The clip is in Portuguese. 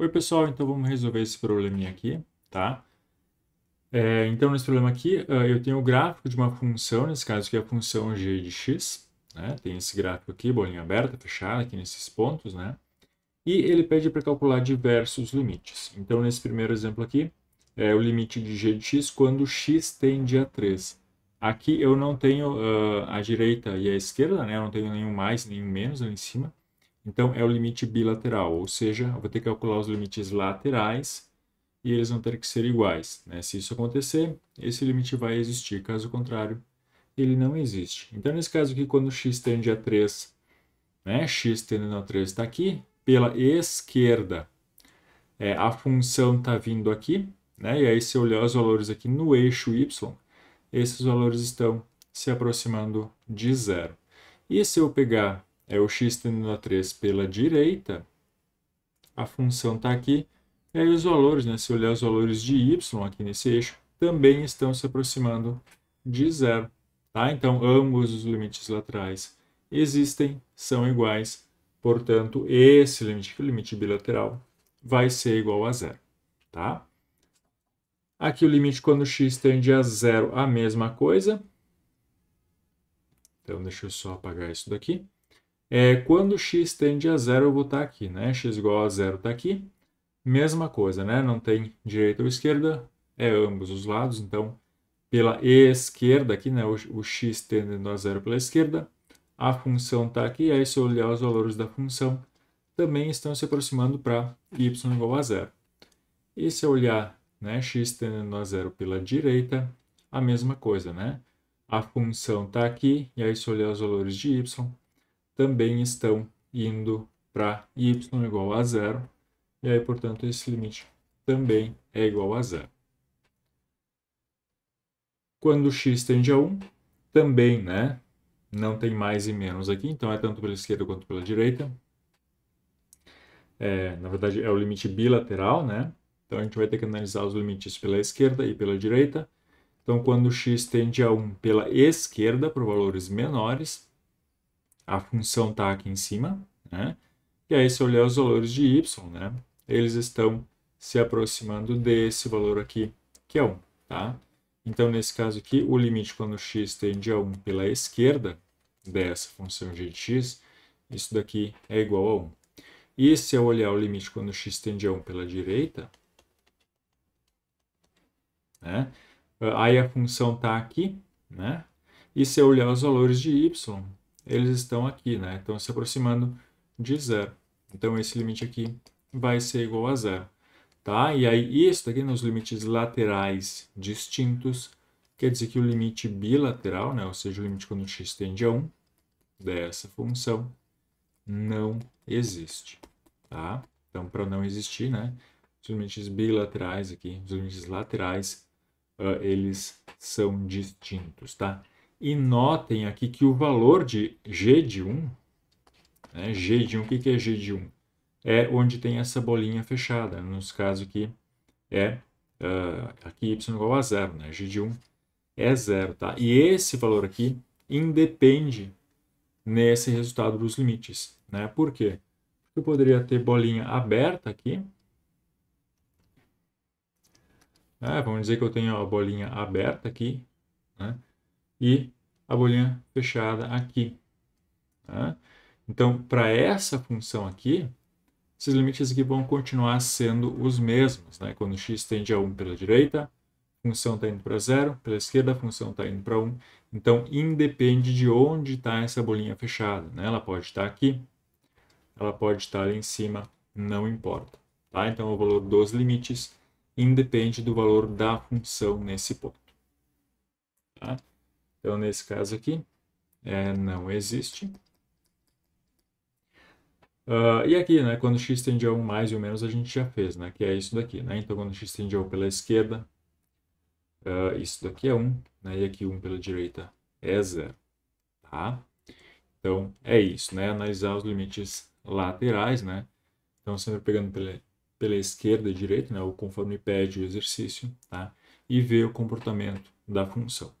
Oi, pessoal, então vamos resolver esse probleminha aqui, tá? É, então, nesse problema aqui, é, eu tenho o gráfico de uma função, nesse caso aqui é a função g de x, né? Tem esse gráfico aqui, bolinha aberta, fechada, aqui nesses pontos, né? E ele pede para calcular diversos limites. Então, nesse primeiro exemplo aqui, é o limite de g de x quando x tende a 3. Aqui eu não tenho uh, a direita e a esquerda, né? Eu não tenho nenhum mais, nenhum menos ali em cima. Então, é o limite bilateral, ou seja, eu vou ter que calcular os limites laterais e eles vão ter que ser iguais. Né? Se isso acontecer, esse limite vai existir, caso contrário, ele não existe. Então, nesse caso aqui, quando x tende a 3, né, x tendendo a 3 está aqui, pela esquerda, é, a função está vindo aqui, né, e aí se eu olhar os valores aqui no eixo y, esses valores estão se aproximando de zero. E se eu pegar é o x tendendo a 3 pela direita, a função está aqui, e aí os valores, né? se olhar os valores de y aqui nesse eixo, também estão se aproximando de zero. Tá? Então, ambos os limites laterais existem, são iguais, portanto, esse limite, é o limite bilateral, vai ser igual a zero. Tá? Aqui o limite quando x tende a zero, a mesma coisa. Então, deixa eu só apagar isso daqui. É, quando x tende a zero, eu vou estar tá aqui, né? x igual a zero está aqui. Mesma coisa, né? Não tem direita ou esquerda, é ambos os lados. Então, pela esquerda aqui, né? O, o x tendendo a zero pela esquerda. A função está aqui, aí se eu olhar os valores da função, também estão se aproximando para y igual a zero. E se eu olhar né, x tendendo a zero pela direita, a mesma coisa, né? A função está aqui, e aí se eu olhar os valores de y, também estão indo para y igual a zero. E aí, portanto, esse limite também é igual a zero. Quando x tende a 1, também, né? Não tem mais e menos aqui, então é tanto pela esquerda quanto pela direita. É, na verdade, é o limite bilateral, né? Então, a gente vai ter que analisar os limites pela esquerda e pela direita. Então, quando x tende a 1 pela esquerda, por valores menores, a função está aqui em cima, né? E aí, se eu olhar os valores de y, né? Eles estão se aproximando desse valor aqui, que é 1, tá? Então, nesse caso aqui, o limite quando x tende a 1 pela esquerda dessa função de x, isso daqui é igual a 1. E se eu olhar o limite quando x tende a 1 pela direita, né? Aí a função está aqui, né? E se eu olhar os valores de y, eles estão aqui, né? Estão se aproximando de zero. Então, esse limite aqui vai ser igual a zero, tá? E aí, isso aqui nos limites laterais distintos, quer dizer que o limite bilateral, né? Ou seja, o limite quando x tende a 1 dessa função não existe, tá? Então, para não existir, né? Os limites bilaterais aqui, os limites laterais, uh, eles são distintos, tá? E notem aqui que o valor de G de 1, né, G de 1, o que, que é G de 1? É onde tem essa bolinha fechada, nos casos que é uh, aqui y igual a zero, né? G de 1 é zero, tá? E esse valor aqui independe nesse resultado dos limites, né? Por quê? Porque eu poderia ter bolinha aberta aqui, né? vamos dizer que eu tenho a bolinha aberta aqui, né? e a bolinha fechada aqui. Tá? Então, para essa função aqui, esses limites aqui vão continuar sendo os mesmos. Né? Quando x tende a 1 pela direita, a função está indo para 0, pela esquerda a função está indo para 1. Então, independe de onde está essa bolinha fechada. Né? Ela pode estar tá aqui, ela pode estar tá ali em cima, não importa. Tá? Então, é o valor dos limites independe do valor da função nesse ponto. Tá? Então, nesse caso aqui, é, não existe. Uh, e aqui, né, quando x tende a 1 mais ou menos, a gente já fez, né, que é isso daqui. Né? Então, quando x tende a 1 pela esquerda, uh, isso daqui é 1, né, e aqui 1 pela direita é 0. Tá? Então, é isso, né, analisar os limites laterais, né, então sempre pegando pela, pela esquerda e direita, né, conforme pede o exercício, tá, e ver o comportamento da função.